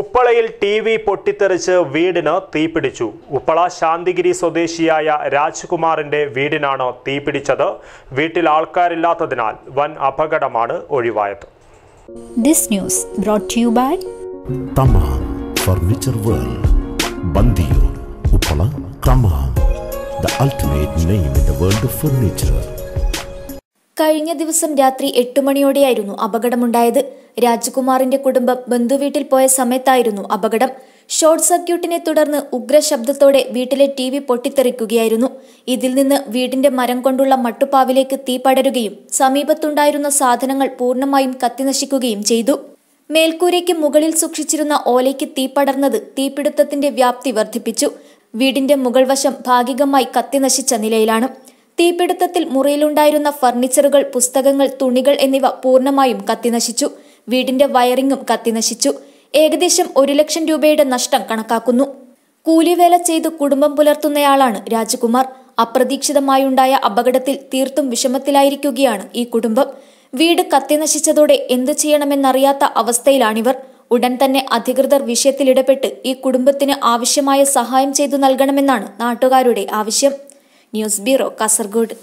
ഉപ്പളയിൽ T V പൊട്ടിത്തെറിച്ച് വീടിന് തീപിടിച്ചു ഉപ്പള ശാന്തിഗിരി സ്വദേശിയായ രാജ്കുമാറിന്റെ വീടിനാണ് തീപിടിച്ചത് വീട്ടിൽ ആൾക്കാരില്ലാത്തതിനാൽ വൻ അപകടമാണ് ഒഴിവായത് this news brought you by Thamam furniture world Bandiyur Uppala Thamam the ultimate name in the world of furniture കഴിഞ്ഞ ദിവസം രാത്രി എട്ടു മണിയോടെയായിരുന്നു അപകടമുണ്ടായത് രാജ്കുമാറിന്റെ കുടുംബം ബന്ധുവീട്ടിൽ പോയ സമയത്തായിരുന്നു അപകടം ഷോർട്ട് സർക്യൂട്ടിനെ തുടർന്ന് ഉഗ്രശബ്ദത്തോടെ വീട്ടിലെ ടി വി പൊട്ടിത്തെറിക്കുകയായിരുന്നു ഇതിൽ നിന്ന് വീടിന്റെ മരം കൊണ്ടുള്ള മട്ടുപ്പാവിലേക്ക് തീ പടരുകയും സമീപത്തുണ്ടായിരുന്ന സാധനങ്ങൾ പൂർണ്ണമായും കത്തിനശിക്കുകയും ചെയ്തു മേൽക്കൂരയ്ക്ക് മുകളിൽ സൂക്ഷിച്ചിരുന്ന ഓലയ്ക്ക് തീ പടർന്നത് തീപിടുത്തത്തിന്റെ വ്യാപ്തി വർദ്ധിപ്പിച്ചു വീടിന്റെ മുകൾവശം ഭാഗികമായി കത്തിനശിച്ച നിലയിലാണ് തീപിടുത്തത്തിൽ മുറിയിലുണ്ടായിരുന്ന ഫർണിച്ചറുകൾ പുസ്തകങ്ങൾ തുണികൾ എന്നിവ പൂർണ്ണമായും കത്തിനശിച്ചു വീടിന്റെ വയറിങ്ങും കത്തിനശിച്ചു ഏകദേശം ഒരു ലക്ഷം രൂപയുടെ നഷ്ടം കണക്കാക്കുന്നു കൂലിവേല ചെയ്ത് കുടുംബം പുലർത്തുന്നയാളാണ് രാജകുമാർ അപ്രതീക്ഷിതമായുണ്ടായ അപകടത്തിൽ തീർത്തും വിഷമത്തിലായിരിക്കുകയാണ് ഈ കുടുംബം വീട് കത്തിനശിച്ചതോടെ എന്തു ചെയ്യണമെന്നറിയാത്ത അവസ്ഥയിലാണിവർ ഉടൻ തന്നെ അധികൃതർ വിഷയത്തിൽ ഇടപെട്ട് ഈ കുടുംബത്തിന് ആവശ്യമായ സഹായം ചെയ്തു നൽകണമെന്നാണ് നാട്ടുകാരുടെ ആവശ്യം ന്യൂസ് ബ്യൂറോ കാസർഗോഡ്